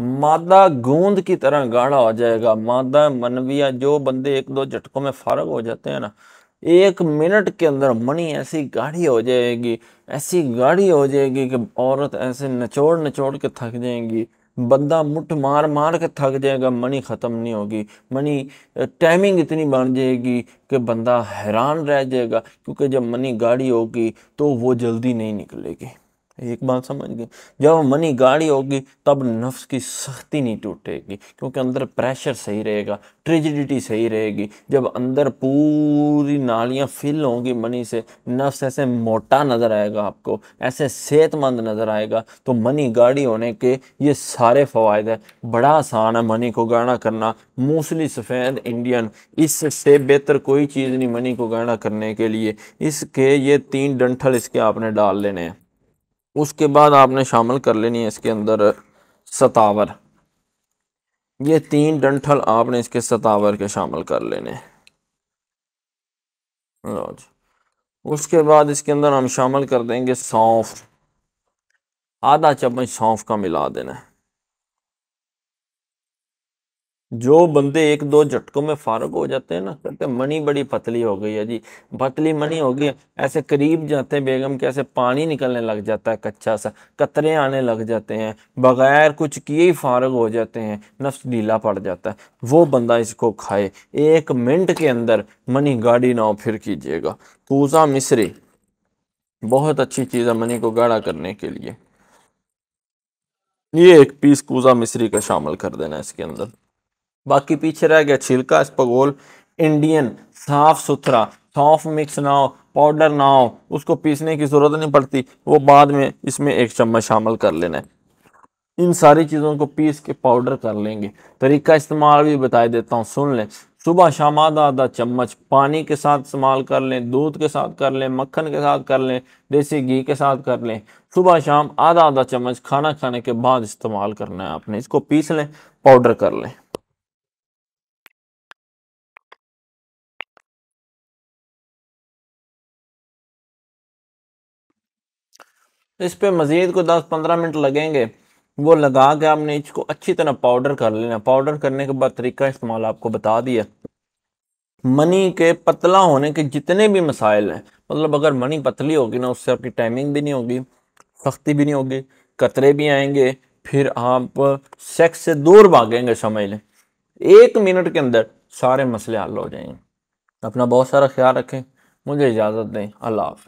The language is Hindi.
मादा गूंद की तरह गाढ़ा हो जाएगा मादा मनविया जो बंदे एक दो झटकों में फारग हो जाते हैं ना एक मिनट के अंदर मनी ऐसी गाढ़ी हो जाएगी ऐसी गाढ़ी हो जाएगी कि औरत ऐसे नचोड़ नचोड़ के थक जाएंगी बंदा मुठ मार मार के थक जाएगा मनी ख़त्म नहीं होगी मनी टाइमिंग इतनी बन जाएगी कि बंदा हैरान रह जाएगा क्योंकि जब मनी गाड़ी होगी तो वो जल्दी नहीं निकलेगी एक बात समझ गए जब मनी गाड़ी होगी तब नफ्स की सख्ती नहीं टूटेगी क्योंकि अंदर प्रेशर सही रहेगा ट्रेजिडिटी सही रहेगी जब अंदर पूरी नालियाँ फिल होंगी मनी से नफ्स ऐसे मोटा नज़र आएगा आपको ऐसे सेहतमंद नज़र आएगा तो मनी गाड़ी होने के ये सारे फ़वाद है बड़ा आसान है मनी को गाढ़ा करना मोस्टली सफ़ेद इंडियन इससे बेहतर कोई चीज़ नहीं मनी को गाड़ा करने के लिए इसके ये तीन डंठल इसके आपने डाल लेने हैं उसके बाद आपने शामिल कर लेनी है इसके अंदर सतावर ये तीन डंठल आपने इसके सतावर के शामिल कर लेने उसके बाद इसके अंदर हम शामिल कर देंगे सौंफ आधा चम्मच सौंफ का मिला देना है जो बंदे एक दो झटकों में फारग हो जाते हैं ना कहते हैं बड़ी पतली हो गई है जी पतली मनी हो गई है ऐसे करीब जाते हैं बेगम के ऐसे पानी निकलने लग जाता है कच्चा सा कतरे आने लग जाते हैं बगैर कुछ किए ही फारग हो जाते हैं नफ्स ढीला पड़ जाता है वो बंदा इसको खाए एक मिनट के अंदर मनी गाड़ी ना फिर कीजिएगा पूजा मिसरी बहुत अच्छी चीज़ है मनी को गाढ़ा करने के लिए ये एक पीस कूजा मिसरी का शामिल कर देना इसके अंदर बाकी पीछे रह गया छिलका स्पगोल इंडियन साफ सुथरा सौंफ मिक्स ना हो पाउडर ना हो उसको पीसने की ज़रूरत नहीं पड़ती वो बाद में इसमें एक चम्मच शामिल कर लेना है इन सारी चीज़ों को पीस के पाउडर कर लेंगे तरीका इस्तेमाल भी बता देता हूँ सुन लें सुबह शाम आधा आधा चम्मच पानी के साथ इस्तेमाल कर लें दूध के साथ कर लें मक्खन के साथ कर लें देसी घी के साथ कर लें सुबह शाम आधा आधा चम्मच खाना खाने के बाद इस्तेमाल करना है आपने इसको पीस लें पाउडर कर लें इस पर मज़ीद को दस पंद्रह मिनट लगेंगे वो लगा के आपने इसको अच्छी तरह पाउडर कर लेना पाउडर करने के बाद तरीका इस्तेमाल आपको बता दिया मनी के पतला होने के जितने भी मसाइल हैं मतलब अगर मनी पतली होगी ना उससे आपकी टाइमिंग भी नहीं होगी सख्ती भी नहीं होगी कतरे भी आएंगे फिर आप सेक्स से दूर भागेंगे समझ लें एक मिनट के अंदर सारे मसले हल हो जाएंगे अपना बहुत सारा ख्याल रखें मुझे इजाज़त दें अल्लाह हाफ